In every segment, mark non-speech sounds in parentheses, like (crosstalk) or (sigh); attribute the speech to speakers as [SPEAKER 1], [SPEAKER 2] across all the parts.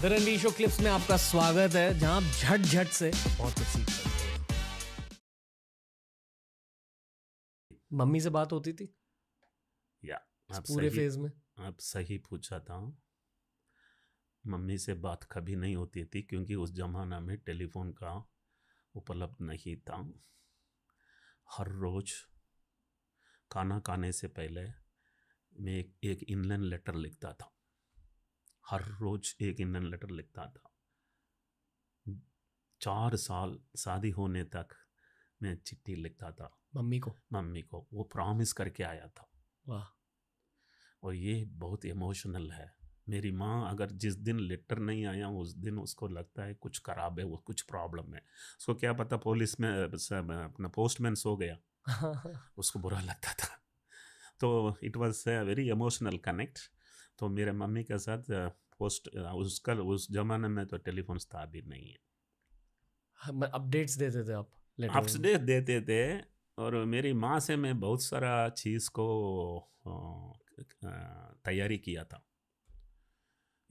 [SPEAKER 1] The Ranveer show clips में आपका स्वागत है जहां आप झट झट से बहुत कुछ सीख सकते मम्मी से बात होती थी या आप पूरे फेज में आप सही पूछा था मम्मी से बात कभी नहीं होती थी क्योंकि उस जमाना में टेलीफोन का उपलब्ध नहीं था हर रोज खाना खाने से पहले मैं एक, एक इनलैंड लेटर लिखता था हर रोज़ एक इंधन लेटर लिखता था चार साल शादी होने तक मैं चिट्ठी लिखता था मम्मी को मम्मी को वो प्रॉमिस करके आया था वाह और ये बहुत इमोशनल है मेरी माँ अगर जिस दिन लेटर नहीं आया उस दिन उसको लगता है कुछ खराब है वो कुछ प्रॉब्लम है उसको क्या पता पुलिस में अपना पोस्टमैन सो गया (laughs) उसको बुरा लगता था तो it was a very emotional connect तो मेरे मम्मी के साथ पोस्ट उसका उस ज़माने में तो टेलीफोन था भी नहीं है अपडेट्स हाँ, देते थे आप अपडेट देते थे और मेरी माँ से मैं बहुत सारा चीज़ को तैयारी किया था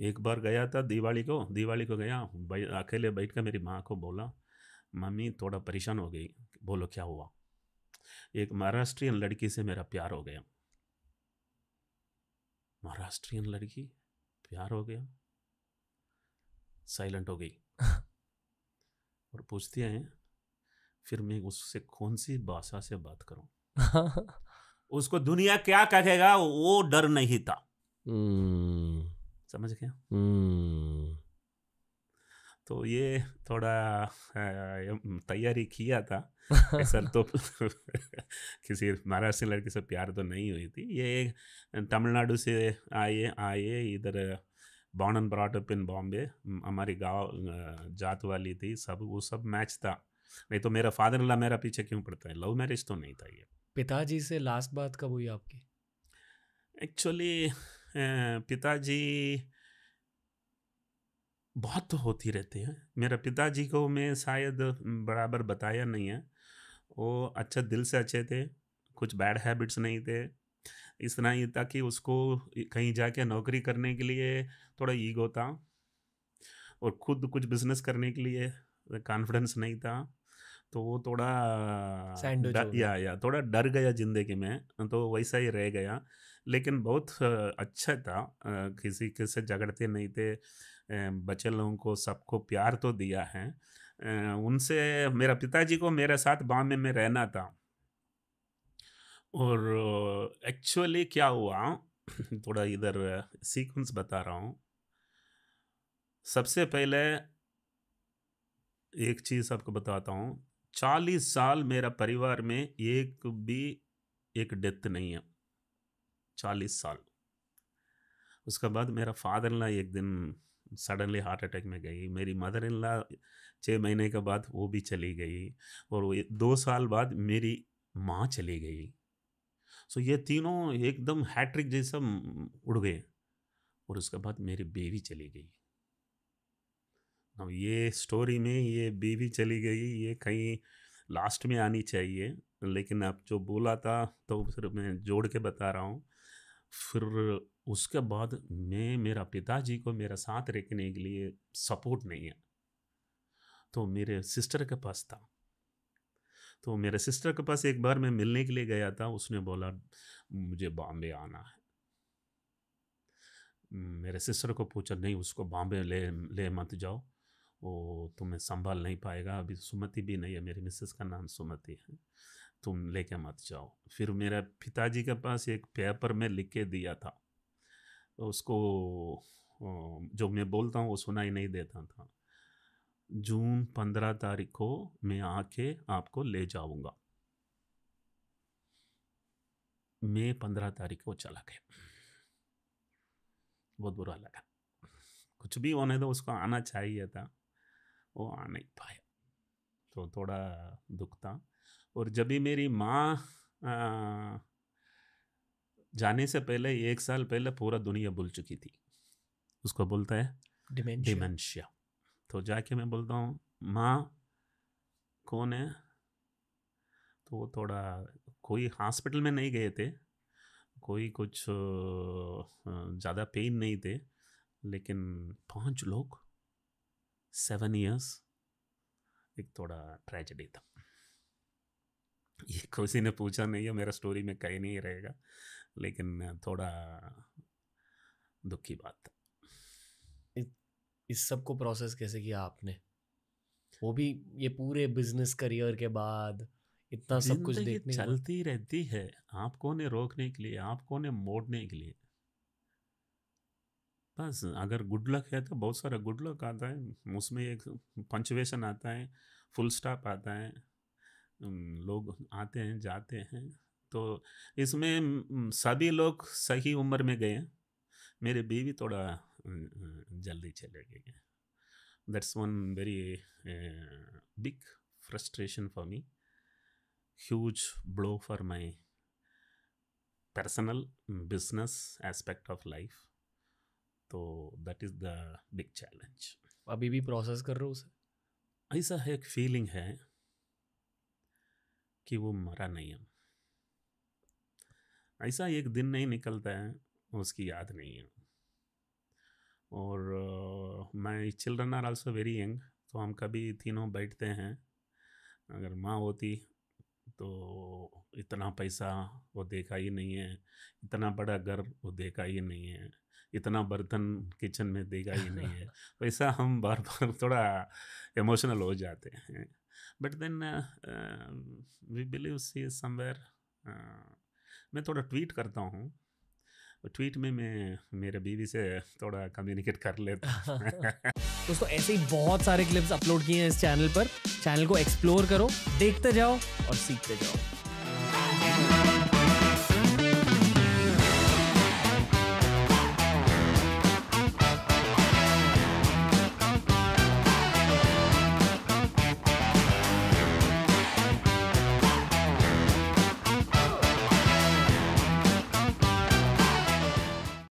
[SPEAKER 1] एक बार गया था दिवाली को दिवाली को गया अकेले बैठ कर मेरी माँ को बोला मम्मी थोड़ा परेशान हो गई बोलो क्या हुआ एक महाराष्ट्रियन लड़की से मेरा प्यार हो गया महाराष्ट्रियन लड़की प्यार हो गया साइलेंट हो गई (laughs) और पूछते हैं फिर मैं उससे कौन सी भाषा से बात करूं (laughs) उसको दुनिया क्या कहेगा वो डर नहीं था hmm. समझ गया hmm. तो ये थोड़ा तैयारी किया था सर तो (laughs) (laughs) किसी महाराष्ट्र लड़की से प्यार तो नहीं हुई थी ये तमिलनाडु से आए आए इधर born and brought up in Bombay हमारी गांव जात वाली थी सब वो सब मैच था नहीं तो मेरा फादर ला मेरा पीछे क्यों पड़ता है लव मैरिज तो नहीं था ये पिताजी से लास्ट बात कब हुई आपकी एक्चुअली पिताजी बहुत तो होती रहती है मेरे पिताजी को मैं शायद बराबर बताया नहीं है वो अच्छा दिल से अच्छे थे कुछ बैड हैबिट्स नहीं थे इस तरह ही था कि उसको कहीं जाके नौकरी करने के लिए थोड़ा ईगो था और खुद कुछ बिजनेस करने के लिए कॉन्फिडेंस नहीं था तो वो थोड़ा या या थोड़ा डर गया ज़िंदगी में तो वैसा ही रह गया लेकिन बहुत अच्छा था किसी के से झगड़ते नहीं थे बच्चे लोगों को सबको प्यार तो दिया है उनसे मेरा पिताजी को मेरे साथ बाम्बे में रहना था और एक्चुअली क्या हुआ थोड़ा इधर सीक्वेंस बता रहा हूँ सबसे पहले एक चीज़ आपको बताता हूँ चालीस साल मेरा परिवार में एक भी एक डेथ नहीं है चालीस साल उसके बाद मेरा फादर इन ला एक दिन सडनली हार्ट अटैक में गई मेरी मदर इन ला छः महीने के बाद वो भी चली गई और दो साल बाद मेरी माँ चली गई सो ये तीनों एकदम हैट्रिक जैसा उड़ गए और उसके बाद मेरी बेबी चली गई अब ये स्टोरी में ये बीवी चली गई ये कहीं लास्ट में आनी चाहिए लेकिन अब जो बोला था तो सिर्फ मैं जोड़ के बता रहा हूँ फिर उसके बाद मैं मेरा पिताजी को मेरा साथ रखने के लिए सपोर्ट नहीं है तो मेरे सिस्टर के पास था तो मेरे सिस्टर के पास एक बार मैं मिलने के लिए गया था उसने बोला मुझे बॉम्बे आना है मेरे सिस्टर को पूछा नहीं उसको बॉम्बे ले ले मत जाओ वो तुम्हें संभाल नहीं पाएगा अभी सुमति भी नहीं है मेरी मिसेस का नाम सुमति है तुम लेके मत जाओ फिर मेरा पिताजी के पास एक पेपर में लिख के दिया था उसको जो मैं बोलता हूँ वो सुनाई नहीं देता था जून पंद्रह तारीख को मैं आके आपको ले जाऊँगा मैं पंद्रह तारीख को चला गया बहुत बुरा लगा कुछ भी होने तो उसको आना चाहिए था वो आ नहीं पाया तो थोड़ा दुख था और जब भी मेरी माँ जाने से पहले एक साल पहले पूरा दुनिया भूल चुकी थी उसको बोलता है डिमेंशिया तो जाके मैं बोलता हूँ माँ कौन है तो वो थोड़ा कोई हॉस्पिटल में नहीं गए थे कोई कुछ ज़्यादा पेन नहीं थे लेकिन पांच लोग सेवन इयर्स एक थोड़ा ट्रेजेडी था ये किसी ने पूछा नहीं है मेरा स्टोरी में कहीं नहीं रहेगा लेकिन थोड़ा दुख की बात इस सब को प्रोसेस कैसे किया आपने वो भी ये पूरे बिजनेस करियर के बाद इतना सब कुछ तो देखने चलती रहती है आपको ने रोकने के लिए आपको ने मोड़ने के लिए बस अगर गुड लक है तो बहुत सारा गुड लक आता है उसमें एक पंचवेशन आता है फुल स्टॉप आता है लोग आते हैं जाते हैं तो इसमें सभी लोग सही उम्र में गए मेरे बीवी थोड़ा जल्दी चले गए that's one very big frustration for me huge blow for my personal business aspect of life तो that is the big challenge अभी भी प्रोसेस कर रहे हो उसे ऐसा है एक फीलिंग है कि वो मरा नहीं है ऐसा एक दिन नहीं निकलता है उसकी याद नहीं है और मैं children are also very young तो हम कभी तीनों बैठते हैं अगर माँ होती तो इतना पैसा वो देखा ही नहीं है इतना बड़ा घर वो देखा ही नहीं है इतना बर्तन किचन में देखा ही नहीं है वैसा (laughs) तो हम बार बार थोड़ा इमोशनल हो जाते हैं but then we believe see somewhere मैं थोड़ा ट्वीट करता हूँ ट्वीट में मैं मेरे बीवी से थोड़ा कम्युनिकेट कर लेता दोस्तों (laughs) ऐसे ही बहुत सारे क्लिप्स अपलोड किए हैं इस चैनल पर चैनल को एक्सप्लोर करो देखते जाओ और सीखते जाओ